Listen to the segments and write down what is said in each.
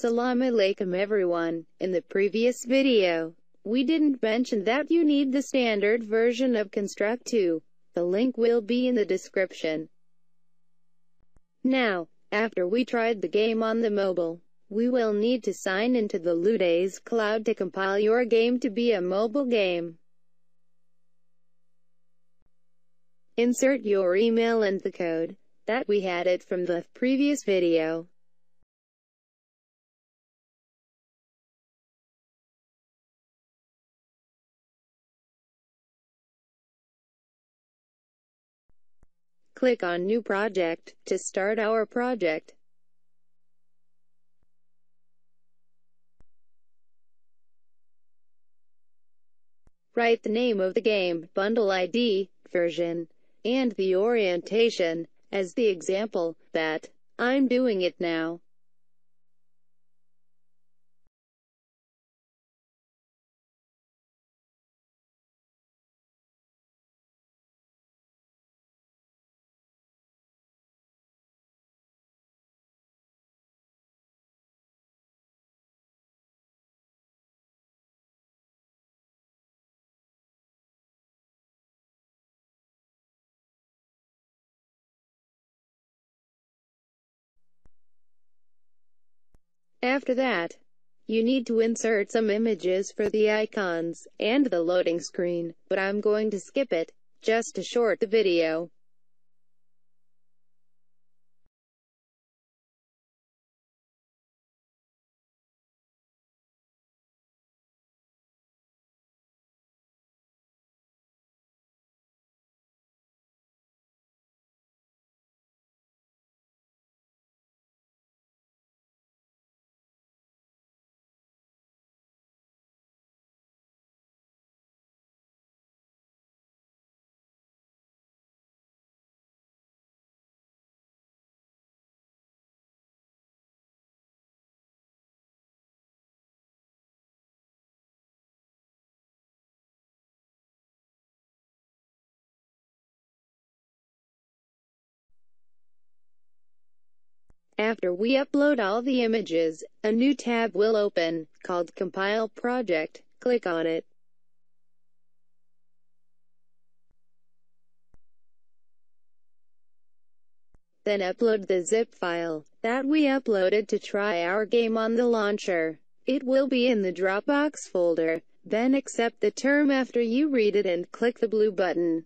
Assalamu Alaikum everyone, in the previous video, we didn't mention that you need the standard version of Construct 2. The link will be in the description. Now, after we tried the game on the mobile, we will need to sign into the Ludes cloud to compile your game to be a mobile game. Insert your email and the code that we had it from the previous video. Click on New Project to start our project. Write the name of the game, bundle ID, version, and the orientation, as the example, that, I'm doing it now. After that, you need to insert some images for the icons, and the loading screen, but I'm going to skip it, just to short the video. After we upload all the images, a new tab will open, called Compile Project, click on it. Then upload the zip file that we uploaded to try our game on the launcher. It will be in the Dropbox folder, then accept the term after you read it and click the blue button.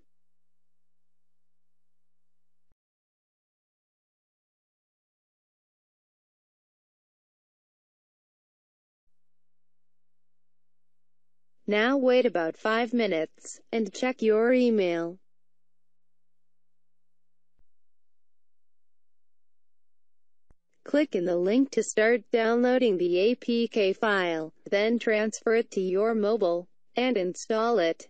Now wait about 5 minutes, and check your email. Click in the link to start downloading the APK file, then transfer it to your mobile, and install it.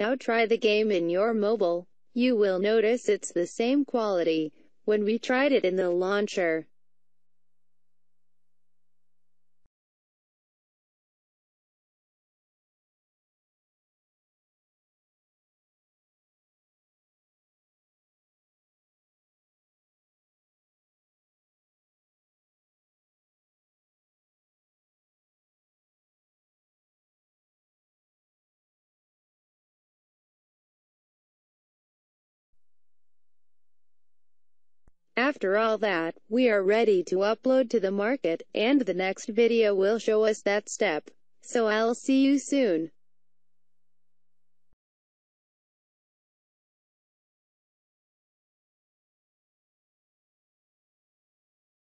Now try the game in your mobile. You will notice it's the same quality when we tried it in the launcher. After all that, we are ready to upload to the market, and the next video will show us that step. So I'll see you soon.